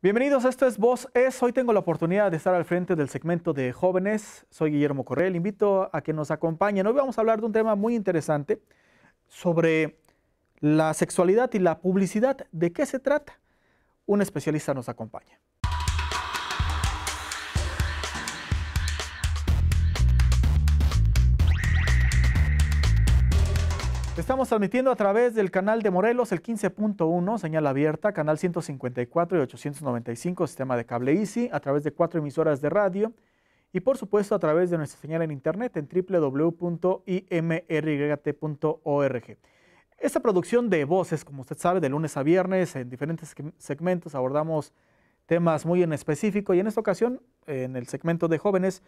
Bienvenidos, esto es Voz Es. Hoy tengo la oportunidad de estar al frente del segmento de jóvenes. Soy Guillermo Correa, le invito a que nos acompañen. Hoy vamos a hablar de un tema muy interesante sobre la sexualidad y la publicidad. ¿De qué se trata? Un especialista nos acompaña. Estamos transmitiendo a través del canal de Morelos, el 15.1, señal abierta, canal 154 y 895, sistema de cable Easy, a través de cuatro emisoras de radio y por supuesto a través de nuestra señal en internet en www.imrgt.org. Esta producción de voces, como usted sabe, de lunes a viernes en diferentes segmentos abordamos temas muy en específico y en esta ocasión, en el segmento de jóvenes,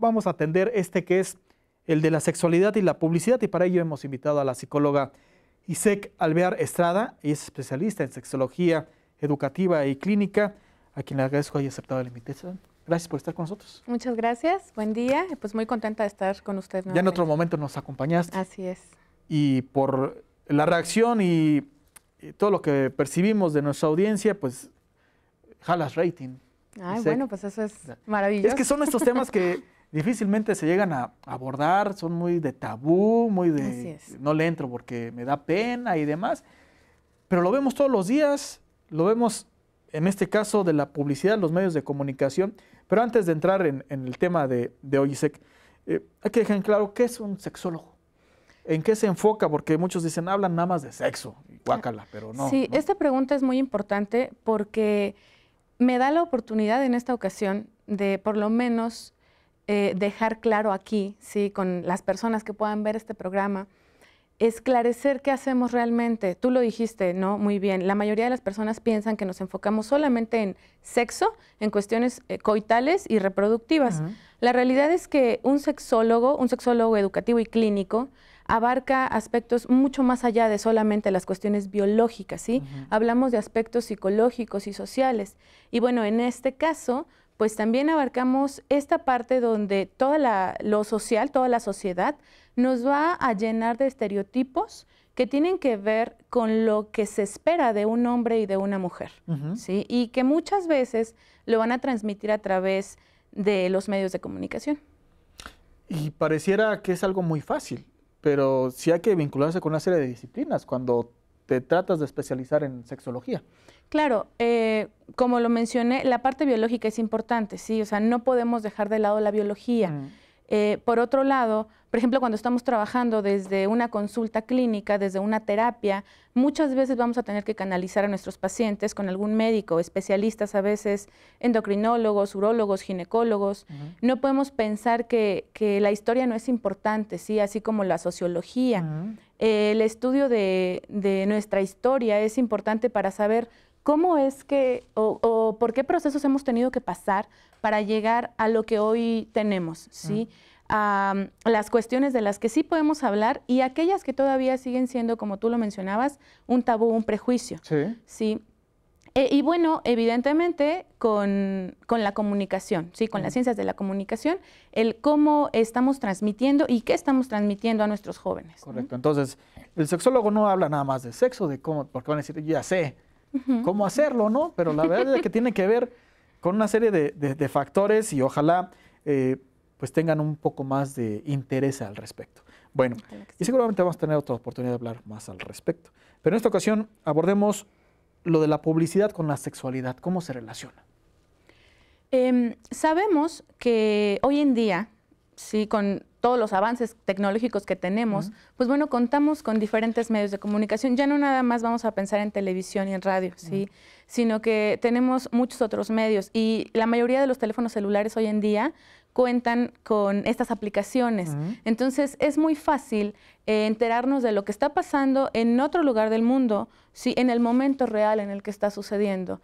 vamos a atender este que es el de la sexualidad y la publicidad, y para ello hemos invitado a la psicóloga Isek Alvear Estrada, y es especialista en sexología educativa y clínica, a quien le agradezco haya aceptado la invitación. Gracias por estar con nosotros. Muchas gracias, buen día, pues muy contenta de estar con ustedes Ya en otro momento nos acompañaste. Así es. Y por la reacción y, todo lo que percibimos de nuestra audiencia, pues jalas rating. Ay, bueno, pues eso es maravilloso. Es que son estos temas que difícilmente se llegan a abordar, son muy de tabú, muy de no le entro porque me da pena y demás, pero lo vemos todos los días, lo vemos en este caso de la publicidad, los medios de comunicación, pero antes de entrar en, el tema de, de eh, hay que dejar en claro qué es un sexólogo. ¿En qué se enfoca? Porque muchos dicen, hablan nada más de sexo, pero no. Sí, esta pregunta es muy importante porque me da la oportunidad en esta ocasión de por lo menos eh, dejar claro aquí, ¿sí? con las personas que puedan ver este programa, esclarecer qué hacemos realmente. Tú lo dijiste, ¿no? Muy bien. La mayoría de las personas piensan que nos enfocamos solamente en sexo, en cuestiones eh, coitales y reproductivas. La realidad es que un sexólogo, un sexólogo educativo y clínico, abarca aspectos mucho más allá de solamente las cuestiones biológicas, ¿sí? Hablamos de aspectos psicológicos y sociales. Y bueno, en este caso, pues también abarcamos esta parte donde todo lo social, toda la sociedad, nos va a llenar de estereotipos que tienen que ver con lo que se espera de un hombre y de una mujer, Y que muchas veces lo van a transmitir a través de los medios de comunicación. Y pareciera que es algo muy fácil, pero sí hay que vincularse con una serie de disciplinas. Cuando te este, tratas de especializar en sexología. Claro, eh, como lo mencioné, la parte biológica es importante, sí, o sea, no podemos dejar de lado la biología. Mm. Eh, por otro lado, por ejemplo, cuando estamos trabajando desde una consulta clínica, desde una terapia, muchas veces vamos a tener que canalizar a nuestros pacientes con algún médico, especialistas a veces, endocrinólogos, urólogos, ginecólogos. No podemos pensar que, la historia no es importante, ¿sí? así como la sociología. Eh, el estudio de, de nuestra historia es importante para saber ¿Cómo es que, o, por qué procesos hemos tenido que pasar para llegar a lo que hoy tenemos? ¿sí? a las cuestiones de las que sí podemos hablar y aquellas que todavía siguen siendo, como tú lo mencionabas, un tabú, un prejuicio. Sí. Eh, y bueno, evidentemente con, la comunicación, ¿sí? con las ciencias de la comunicación, el cómo estamos transmitiendo y qué estamos transmitiendo a nuestros jóvenes. Correcto. Entonces, el sexólogo no habla nada más de sexo, de cómo, porque van a decir, ya sé cómo hacerlo, ¿no? Pero la verdad es que tiene que ver con una serie de, factores y ojalá eh, pues tengan un poco más de interés al respecto. Bueno, y seguramente vamos a tener otra oportunidad de hablar más al respecto. Pero en esta ocasión abordemos lo de la publicidad con la sexualidad, cómo se relaciona. Em, sabemos que hoy en día, sí, con todos los avances tecnológicos que tenemos, pues bueno, contamos con diferentes medios de comunicación. Ya no nada más vamos a pensar en televisión y en radio, ¿sí? sino que tenemos muchos otros medios y la mayoría de los teléfonos celulares hoy en día cuentan con estas aplicaciones. Entonces es muy fácil eh, enterarnos de lo que está pasando en otro lugar del mundo, ¿sí? en el momento real en el que está sucediendo.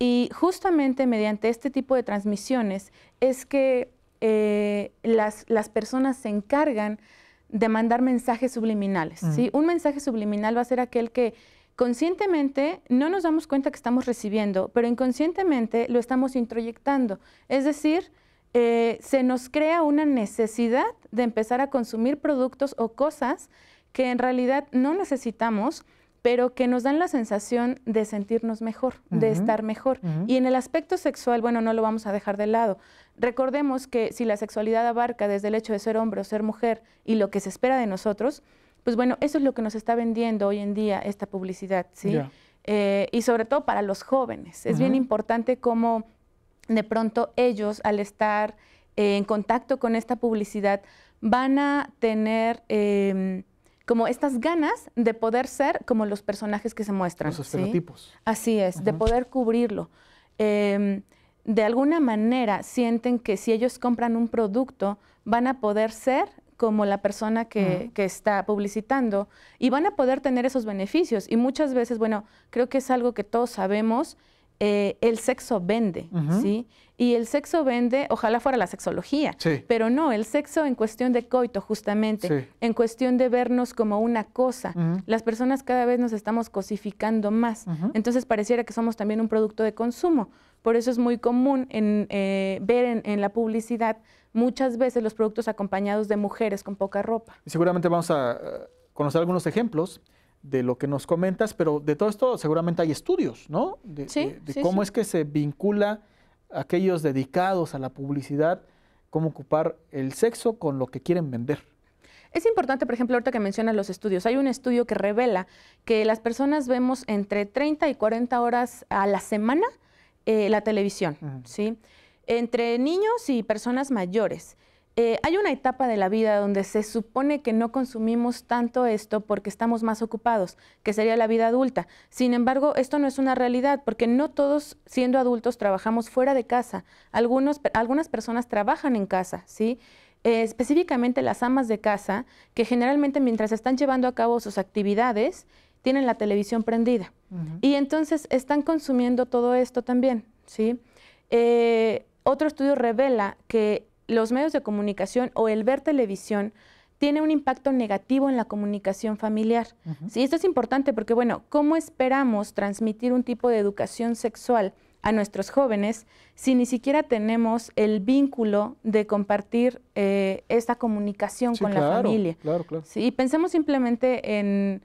Y justamente mediante este tipo de transmisiones es que eh, las, las personas se encargan de mandar mensajes subliminales. Mm. Un mensaje subliminal va a ser aquel que conscientemente no nos damos cuenta que estamos recibiendo, pero inconscientemente lo estamos introyectando. Es decir, eh, se nos crea una necesidad de empezar a consumir productos o cosas que en realidad no necesitamos pero que nos dan la sensación de sentirnos mejor, de estar mejor. Y en el aspecto sexual, bueno, no lo vamos a dejar de lado. Recordemos que si la sexualidad abarca desde el hecho de ser hombre o ser mujer y lo que se espera de nosotros, pues bueno, eso es lo que nos está vendiendo hoy en día esta publicidad, ¿sí? Eh, y sobre todo para los jóvenes. Es bien importante cómo de pronto ellos, al estar eh, en contacto con esta publicidad, van a tener... Em, como estas ganas de poder ser como los personajes que se muestran. Los estereotipos. Así es, de poder cubrirlo. Em, de alguna manera sienten que si ellos compran un producto, van a poder ser como la persona que, está publicitando y van a poder tener esos beneficios. Y muchas veces, bueno, creo que es algo que todos sabemos, eh, el sexo vende, ¿sí? Y el sexo vende, ojalá fuera la sexología, pero no, el sexo en cuestión de coito justamente, en cuestión de vernos como una cosa. Las personas cada vez nos estamos cosificando más, entonces pareciera que somos también un producto de consumo. Por eso es muy común en, eh, ver en, la publicidad muchas veces los productos acompañados de mujeres con poca ropa. Seguramente vamos a eh, conocer algunos ejemplos de lo que nos comentas, pero de todo esto seguramente hay estudios, ¿no? De, de, cómo es que se vincula aquellos dedicados a la publicidad, cómo ocupar el sexo con lo que quieren vender. Es importante, por ejemplo, ahorita que mencionas los estudios, hay un estudio que revela que las personas vemos entre 30 y 40 horas a la semana eh, la televisión, ¿sí? Entre niños y personas mayores. Eh, hay una etapa de la vida donde se supone que no consumimos tanto esto porque estamos más ocupados, que sería la vida adulta. Sin embargo, esto no es una realidad porque no todos siendo adultos trabajamos fuera de casa. Algunos, algunas personas trabajan en casa, ¿sí? Eh, específicamente las amas de casa, que generalmente mientras están llevando a cabo sus actividades, tienen la televisión prendida. Y entonces están consumiendo todo esto también, ¿sí? Eh, otro estudio revela que los medios de comunicación o el ver televisión tiene un impacto negativo en la comunicación familiar. Y esto es importante porque, bueno, ¿cómo esperamos transmitir un tipo de educación sexual a nuestros jóvenes si ni siquiera tenemos el vínculo de compartir eh, esta comunicación con la familia? Claro, claro. Sí, pensemos simplemente en,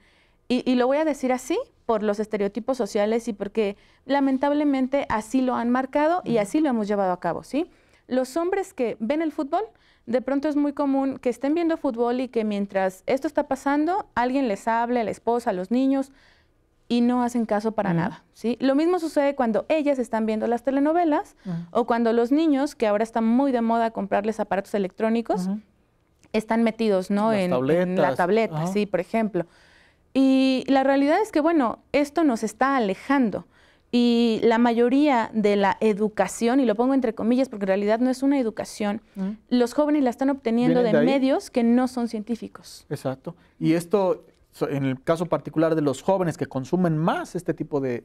y, lo voy a decir así, por los estereotipos sociales y porque lamentablemente así lo han marcado y así lo hemos llevado a cabo, ¿sí? los hombres que ven el fútbol, de pronto es muy común que estén viendo fútbol y que mientras esto está pasando, alguien les hable, a la esposa, a los niños, y no hacen caso para nada. Lo mismo sucede cuando ellas están viendo las telenovelas o cuando los niños, que ahora está muy de moda comprarles aparatos electrónicos, están metidos ¿no? En, en, la tableta, sí, por ejemplo. Y la realidad es que, bueno, esto nos está alejando y la mayoría de la educación, y lo pongo entre comillas porque en realidad no es una educación, mm. los jóvenes la están obteniendo de, medios que no son científicos. Exacto. Y esto, en el caso particular de los jóvenes que consumen más este tipo de,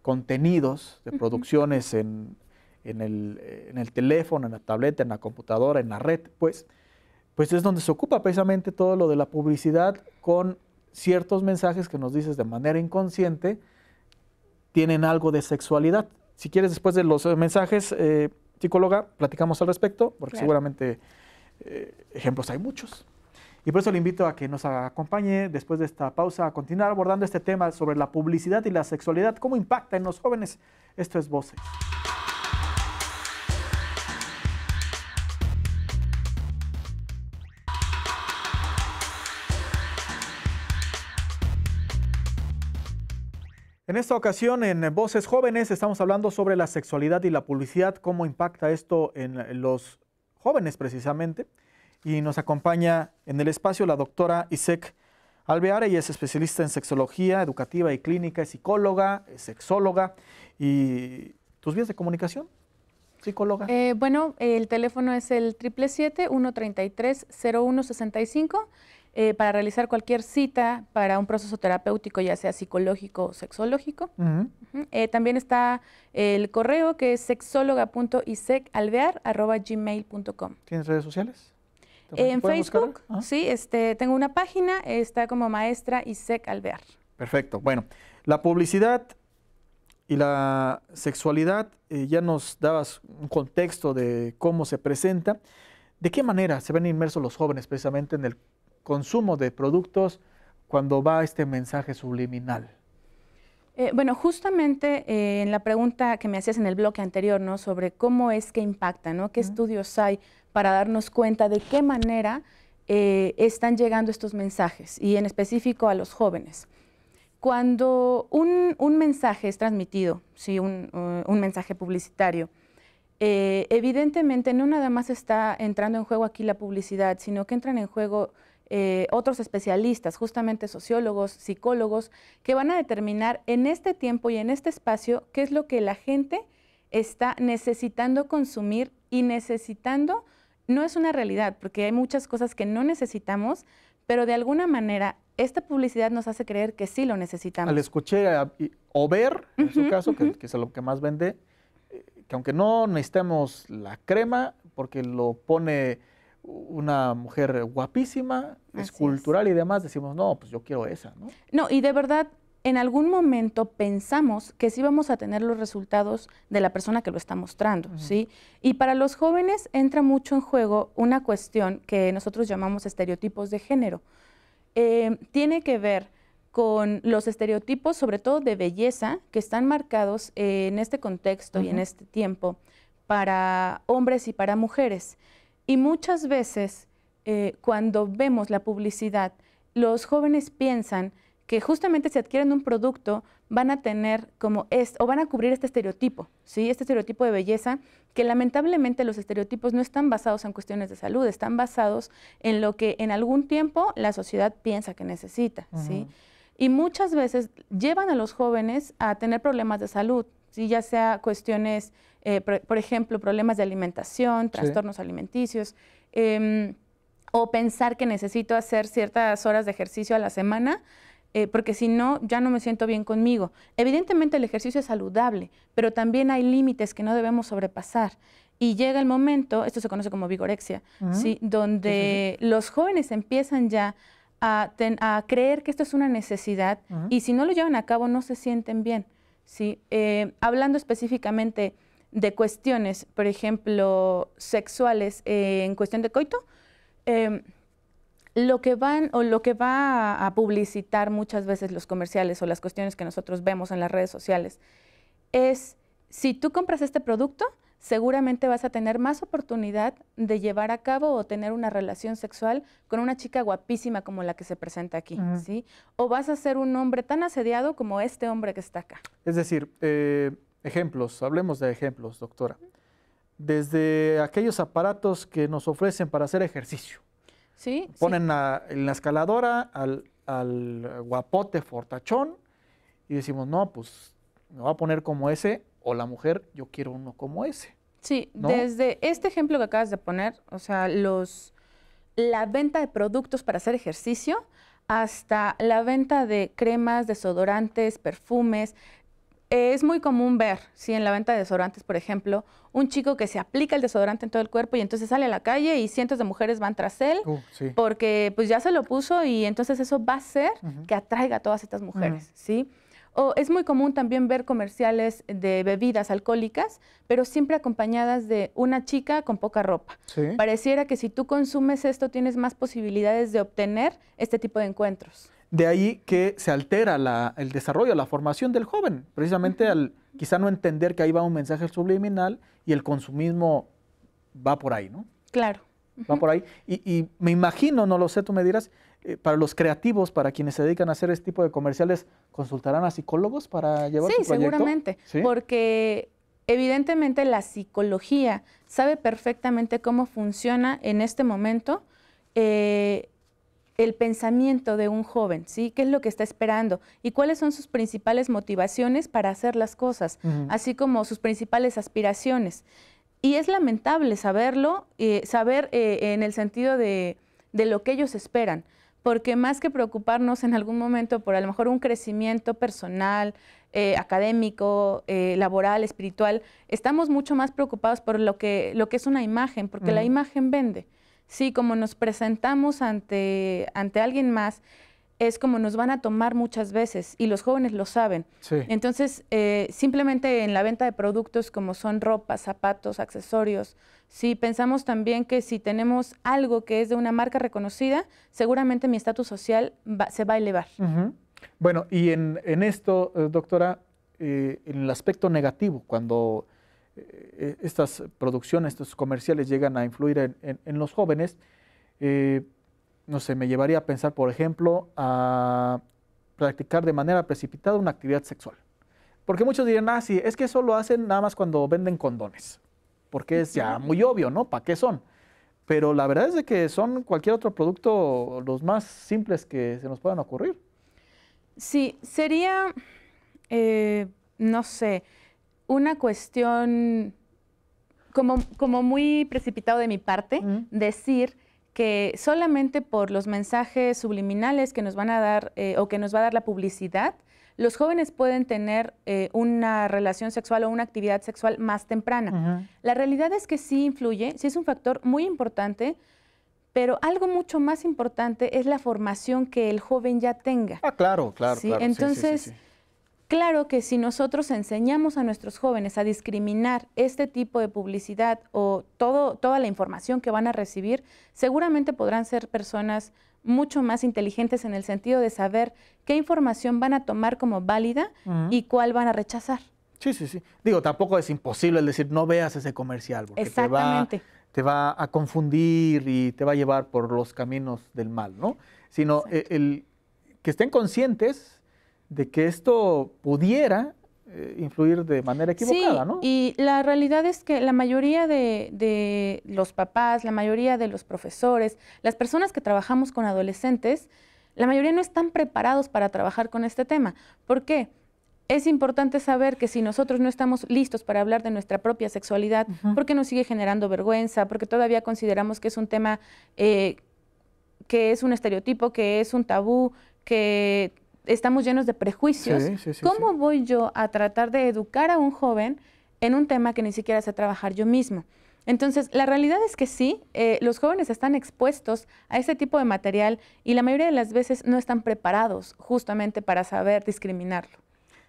contenidos, de producciones en, el, teléfono, en la tableta, en la computadora, en la red, pues, pues es donde se ocupa precisamente todo lo de la publicidad con ciertos mensajes que nos dices de manera inconsciente tienen algo de sexualidad. Si quieres, después de los eh, mensajes, eh, psicóloga, platicamos al respecto, porque seguramente eh, ejemplos hay muchos. Y por eso le invito a que nos acompañe después de esta pausa a continuar abordando este tema sobre la publicidad y la sexualidad, cómo impacta en los jóvenes. Esto es Voces. En esta ocasión, en Voces Jóvenes, estamos hablando sobre la sexualidad y la publicidad, cómo impacta esto en los jóvenes precisamente. Y nos acompaña en el espacio la doctora Isek Alvear, ella es especialista en sexología educativa y clínica, es psicóloga, es sexóloga. ¿Y tus vías de comunicación? Psicóloga. Eh, bueno, el teléfono es el 777-133-0165 eh, para realizar cualquier cita para un proceso terapéutico, ya sea psicológico o sexológico. Eh, también está el correo que es sexóloga.isecalvear.gmail.com. ¿Tienes redes sociales? Eh, en Facebook, ah. sí, este, tengo una página, está como maestra Isec Alvear. Perfecto. Bueno, la publicidad y la sexualidad ya nos dabas un contexto de cómo se presenta. ¿De qué manera se ven inmersos los jóvenes precisamente en el consumo de productos cuando va este mensaje subliminal? Eh, bueno, justamente eh, en la pregunta que me hacías en el bloque anterior, ¿no? Sobre cómo es que impacta, ¿no? ¿Qué estudios hay para darnos cuenta de qué manera eh, están llegando estos mensajes y en específico a los jóvenes? Cuando un, mensaje es transmitido, ¿sí? un, uh, un mensaje publicitario, evidentemente no nada más está entrando en juego aquí la publicidad, sino que entran en juego eh, otros especialistas, justamente sociólogos, psicólogos, que van a determinar en este tiempo y en este espacio qué es lo que la gente está necesitando consumir y necesitando, no es una realidad, porque hay muchas cosas que no necesitamos, pero de alguna manera esta publicidad nos hace creer que sí lo necesitamos. Al escuchar o ver, en su caso, que, que, es lo que más vende, eh, que aunque no necesitemos la crema, porque lo pone una mujer guapísima, escultural y demás, decimos, no, pues yo quiero esa, ¿no? No, y de verdad, en algún momento pensamos que sí vamos a tener los resultados de la persona que lo está mostrando, ¿sí? Y para los jóvenes entra mucho en juego una cuestión que nosotros llamamos estereotipos de género. Eh, tiene que ver con los estereotipos, sobre todo de belleza, que están marcados en este contexto y en este tiempo para hombres y para mujeres. Y muchas veces eh, cuando vemos la publicidad, los jóvenes piensan que justamente si adquieren un producto van a tener como es o van a cubrir este estereotipo, ¿sí? Este estereotipo de belleza que lamentablemente los estereotipos no están basados en cuestiones de salud, están basados en lo que en algún tiempo la sociedad piensa que necesita, ¿sí? Y muchas veces llevan a los jóvenes a tener problemas de salud, si ya sea cuestiones, eh, por, ejemplo, problemas de alimentación, trastornos alimenticios, em, o pensar que necesito hacer ciertas horas de ejercicio a la semana. Eh, porque si no, ya no me siento bien conmigo. Evidentemente el ejercicio es saludable, pero también hay límites que no debemos sobrepasar. Y llega el momento, esto se conoce como vigorexia, donde los jóvenes empiezan ya a, creer que esto es una necesidad y si no lo llevan a cabo no se sienten bien. ¿sí? Eh, hablando específicamente de cuestiones, por ejemplo, sexuales eh, en cuestión de coito, em, lo que van o lo que va a publicitar muchas veces los comerciales o las cuestiones que nosotros vemos en las redes sociales es si tú compras este producto, seguramente vas a tener más oportunidad de llevar a cabo o tener una relación sexual con una chica guapísima como la que se presenta aquí, ¿sí? O vas a ser un hombre tan asediado como este hombre que está acá. Es decir, eh, ejemplos, hablemos de ejemplos, doctora. Desde aquellos aparatos que nos ofrecen para hacer ejercicio. Sí. Ponen en la escaladora al, al guapote fortachón y decimos, no, pues me voy a poner como ese o la mujer, yo quiero uno como ese. Sí, desde este ejemplo que acabas de poner, o sea, los, la venta de productos para hacer ejercicio hasta la venta de cremas, desodorantes, perfumes. es muy común ver, sí, en la venta de desodorantes, por ejemplo, un chico que se aplica el desodorante en todo el cuerpo y entonces sale a la calle y cientos de mujeres van tras él uh, porque pues ya se lo puso y entonces eso va a ser que atraiga a todas estas mujeres, ¿sí? O es muy común también ver comerciales de bebidas alcohólicas, pero siempre acompañadas de una chica con poca ropa. Pareciera que si tú consumes esto tienes más posibilidades de obtener este tipo de encuentros. De ahí que se altera el desarrollo, la formación del joven, precisamente al quizá no entender que ahí va un mensaje subliminal y el consumismo va por ahí, ¿no? Claro. Va por ahí. Y, y, me imagino, no lo sé, tú me dirás, eh, para los creativos, para quienes se dedican a hacer este tipo de comerciales, ¿consultarán a psicólogos para llevar a su proyecto? sí, seguramente, porque evidentemente la psicología sabe perfectamente cómo funciona en este momento eh, el pensamiento de un joven, ¿sí? ¿Qué es lo que está esperando? ¿Y cuáles son sus principales motivaciones para hacer las cosas? Así como sus principales aspiraciones. Y es lamentable saberlo, eh, saber eh, en el sentido de, lo que ellos esperan, porque más que preocuparnos en algún momento por a lo mejor un crecimiento personal, eh, académico, laboral, espiritual, estamos mucho más preocupados por lo que, lo que es una imagen, porque la mm. imagen vende. Sí, como nos presentamos ante, ante alguien más, es como nos van a tomar muchas veces y los jóvenes lo saben. Entonces, eh, simplemente en la venta de productos como son ropa, zapatos, accesorios, si pensamos también que si tenemos algo que es de una marca reconocida, seguramente mi estatus social se va a elevar. Bueno, y en, esto, eh, doctora, eh, en el aspecto negativo, cuando estas producciones, estos comerciales llegan a influir en, en, los jóvenes, no sé, me llevaría a pensar, por ejemplo, a practicar de manera precipitada una actividad sexual. Porque muchos dirían, ah, sí, es que eso lo hacen nada más cuando venden condones. Porque es ya muy obvio, ¿no? ¿Para qué son? Pero la verdad es de que son cualquier otro producto los más simples que se nos puedan ocurrir. Sí, sería, eh, no sé, una cuestión como, muy precipitado de mi parte, decir que solamente por los mensajes subliminales que nos van a dar eh, o que nos va a dar la publicidad, los jóvenes pueden tener eh, una relación sexual o una actividad sexual más temprana. La realidad es que sí influye, sí es un factor muy importante, pero algo mucho más importante es la formación que el joven ya tenga. Ah, claro, claro. Entonces, Claro que si nosotros enseñamos a nuestros jóvenes a discriminar este tipo de publicidad o todo, toda la información que van a recibir, seguramente podrán ser personas mucho más inteligentes en el sentido de saber qué información van a tomar como válida y cuál van a rechazar. Sí, sí, sí. Digo, tampoco es imposible el decir no veas ese comercial, porque Te, va, a confundir y te va a llevar por los caminos del mal, ¿no? Sino eh, el que estén conscientes de que esto pudiera eh, influir de manera equivocada, ¿no? Y la realidad es que la mayoría de, los papás, la mayoría de los profesores, las personas que trabajamos con adolescentes, la mayoría no están preparados para trabajar con este tema. ¿Por qué? Es importante saber que si nosotros no estamos listos para hablar de nuestra propia sexualidad, ¿por qué porque nos sigue generando vergüenza, porque todavía consideramos que es un tema eh, que es un estereotipo, que es un tabú, que estamos llenos de prejuicios. ¿Cómo voy yo a tratar de educar a un joven en un tema que ni siquiera sé trabajar yo mismo? Entonces, la realidad es que sí, eh, los jóvenes están expuestos a ese tipo de material y la mayoría de las veces no están preparados justamente para saber discriminarlo.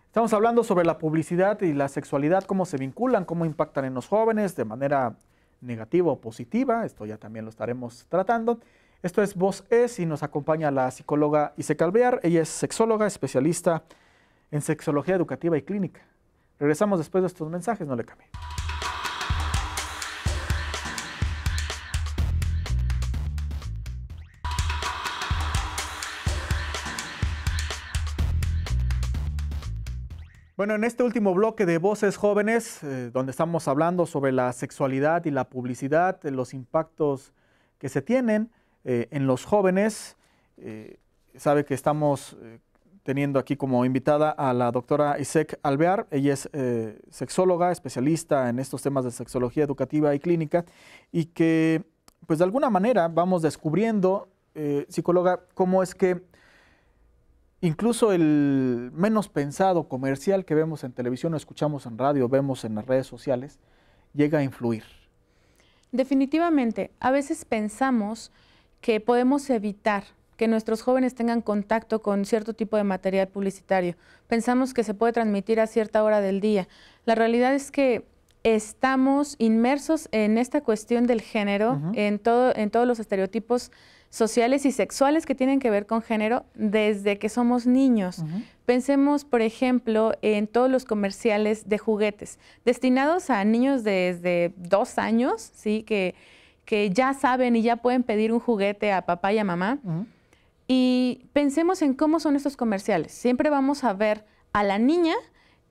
Estamos hablando sobre la publicidad y la sexualidad, cómo se vinculan, cómo impactan en los jóvenes de manera negativa o positiva, esto ya también lo estaremos tratando. Esto es Voz Es y nos acompaña la psicóloga Ise Calvear. Ella es sexóloga, especialista en sexología educativa y clínica. Regresamos después de estos mensajes, no le cambie. Bueno, en este último bloque de Voces Jóvenes, eh, donde estamos hablando sobre la sexualidad y la publicidad, los impactos que se tienen, eh, en los jóvenes. Eh, sabe que estamos eh, teniendo aquí como invitada a la doctora Isek Alvear. Ella es sexóloga, especialista en estos temas de sexología educativa y clínica, y que, pues de alguna manera, vamos descubriendo, psicóloga, cómo es que incluso el menos pensado comercial que vemos en televisión o escuchamos en radio, vemos en las redes sociales, llega a influir. Definitivamente, a veces pensamos que podemos evitar que nuestros jóvenes tengan contacto con cierto tipo de material publicitario. Pensamos que se puede transmitir a cierta hora del día. La realidad es que estamos inmersos en esta cuestión del género, en, todo, en todos los estereotipos sociales y sexuales que tienen que ver con género desde que somos niños. Pensemos, por ejemplo, en todos los comerciales de juguetes destinados a niños desde dos años, ¿sí? que que ya saben y ya pueden pedir un juguete a papá y a mamá. Y pensemos en cómo son estos comerciales. Siempre vamos a ver a la niña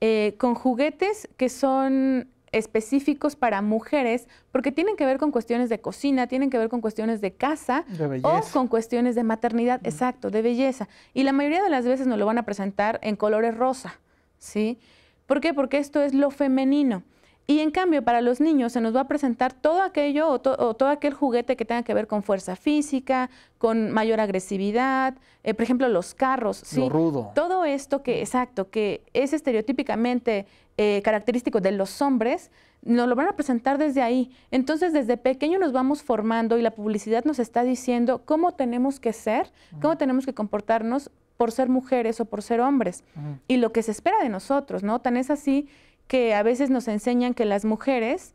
eh, con juguetes que son específicos para mujeres porque tienen que ver con cuestiones de cocina, tienen que ver con cuestiones de casa o con cuestiones de maternidad, exacto, de belleza. Y la mayoría de las veces nos lo van a presentar en colores rosa, ¿sí? ¿Por qué? Porque esto es lo femenino. Y en cambio, para los niños se nos va a presentar todo aquello o, todo aquel juguete que tenga que ver con fuerza física, con mayor agresividad, eh, por ejemplo, los carros. Lo rudo. Todo esto que, exacto, que es estereotípicamente eh, característico de los hombres, nos lo van a presentar desde ahí. Entonces, desde pequeño nos vamos formando y la publicidad nos está diciendo cómo tenemos que ser, cómo tenemos que comportarnos por ser mujeres o por ser hombres. Y lo que se espera de nosotros, ¿no? Tan es así que a veces nos enseñan que las mujeres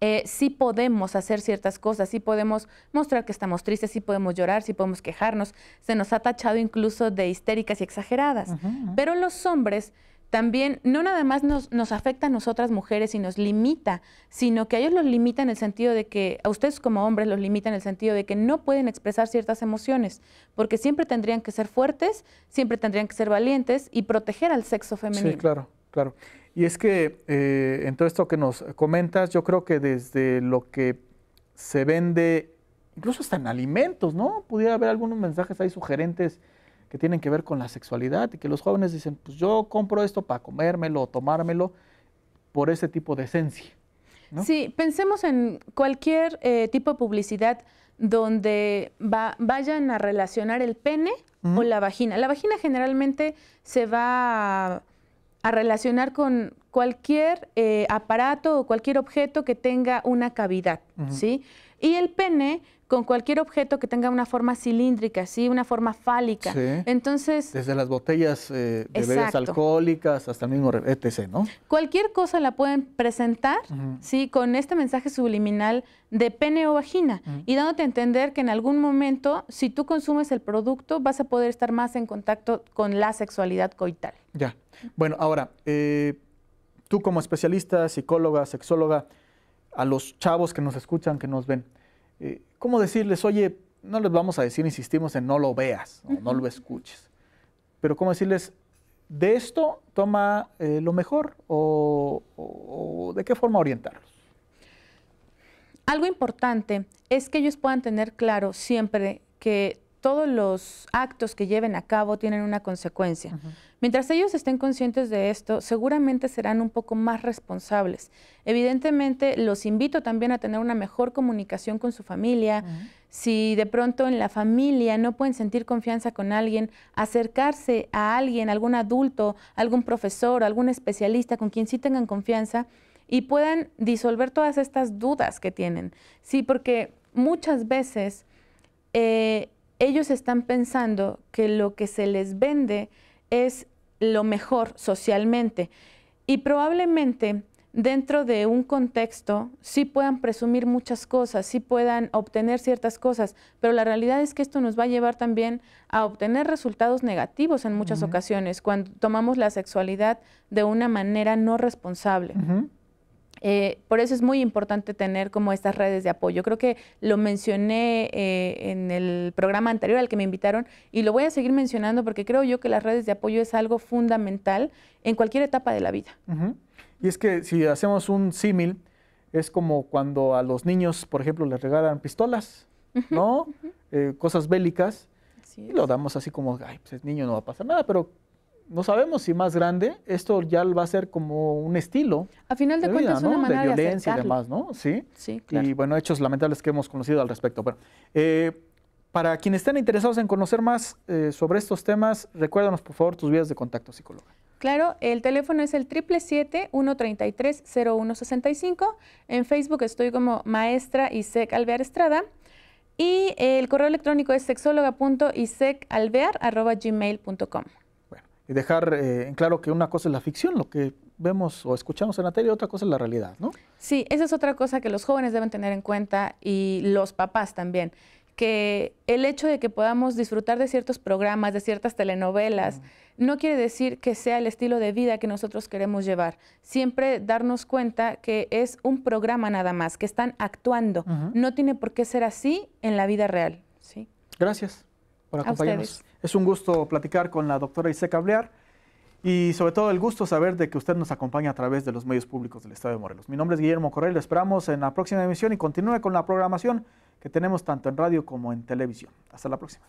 eh, sí podemos hacer ciertas cosas, sí podemos mostrar que estamos tristes, sí podemos llorar, sí podemos quejarnos. Se nos ha tachado incluso de histéricas y exageradas. Pero los hombres también no nada más nos, nos, afecta a nosotras mujeres y nos limita, sino que a ellos los limita en el sentido de que, a ustedes como hombres los limita en el sentido de que no pueden expresar ciertas emociones, porque siempre tendrían que ser fuertes, siempre tendrían que ser valientes y proteger al sexo femenino. Sí, claro claro. Y es que eh, en todo esto que nos comentas, yo creo que desde lo que se vende, incluso hasta en alimentos, ¿no? Pudiera haber algunos mensajes ahí sugerentes que tienen que ver con la sexualidad y que los jóvenes dicen, pues yo compro esto para comérmelo o tomármelo por ese tipo de esencia. Sí, pensemos en cualquier eh, tipo de publicidad donde vayan a relacionar el pene con la vagina. La vagina generalmente se va a relacionar con cualquier eh, aparato o cualquier objeto que tenga una cavidad, ¿sí? Y el pene con cualquier objeto que tenga una forma cilíndrica, ¿sí? Una forma fálica. Entonces... Desde las botellas eh, de bebidas alcohólicas hasta el mismo etc., ¿no? Cualquier cosa la pueden presentar, ¿sí? Con este mensaje subliminal de pene o vagina y dándote a entender que en algún momento, si tú consumes el producto, vas a poder estar más en contacto con la sexualidad coital. Ya. Bueno, ahora, eh, tú como especialista, psicóloga, sexóloga, a los chavos que nos escuchan, que nos ven, eh, ¿cómo decirles, oye, no les vamos a decir, insistimos en no lo veas o no lo escuches, pero cómo decirles, de esto toma eh, lo mejor o de qué forma orientarlos? Algo importante es que ellos puedan tener claro siempre que todos los actos que lleven a cabo tienen una consecuencia. Mientras ellos estén conscientes de esto, seguramente serán un poco más responsables. Evidentemente, los invito también a tener una mejor comunicación con su familia. Si de pronto en la familia no pueden sentir confianza con alguien, acercarse a alguien, algún adulto, algún profesor, algún especialista con quien sí tengan confianza y puedan disolver todas estas dudas que tienen. Sí, porque muchas veces eh, ellos están pensando que lo que se les vende es lo mejor socialmente y probablemente dentro de un contexto sí puedan presumir muchas cosas, sí puedan obtener ciertas cosas, pero la realidad es que esto nos va a llevar también a obtener resultados negativos en muchas ocasiones cuando tomamos la sexualidad de una manera no responsable. Eh, por eso es muy importante tener como estas redes de apoyo. Creo que lo mencioné eh, en el programa anterior al que me invitaron y lo voy a seguir mencionando porque creo yo que las redes de apoyo es algo fundamental en cualquier etapa de la vida. Y es que si hacemos un símil, es como cuando a los niños, por ejemplo, les regalan pistolas, ¿no? Eh, cosas bélicas. Y lo damos así como, ay, pues el niño no va a pasar nada, pero no sabemos si más grande, esto ya va a ser como un estilo. A final de, cuentas, una manera de violencia y demás, ¿no? Sí. Sí, claro. Y bueno, hechos lamentables que hemos conocido al respecto. Eh, para quienes estén interesados en conocer más eh, sobre estos temas, recuérdanos por favor tus vías de contacto, psicóloga. Claro, el teléfono es el 777-133-0165. En Facebook estoy como maestra Isec Alvear Estrada. Y el correo electrónico es sexóloga.isecalvear.gmail.com dejar eh, en claro que una cosa es la ficción, lo que vemos o escuchamos en la tele, y otra cosa es la realidad, ¿no? Sí, esa es otra cosa que los jóvenes deben tener en cuenta y los papás también, que el hecho de que podamos disfrutar de ciertos programas, de ciertas telenovelas, no quiere decir que sea el estilo de vida que nosotros queremos llevar. Siempre darnos cuenta que es un programa nada más, que están actuando. No tiene por qué ser así en la vida real, ¿sí? Gracias por acompañarnos. Es un gusto platicar con la doctora Isé Blear y sobre todo el gusto saber de que usted nos acompaña a través de los medios públicos del Estado de Morelos. Mi nombre es Guillermo Correa, esperamos en la próxima emisión y continúe con la programación que tenemos tanto en radio como en televisión. Hasta la próxima.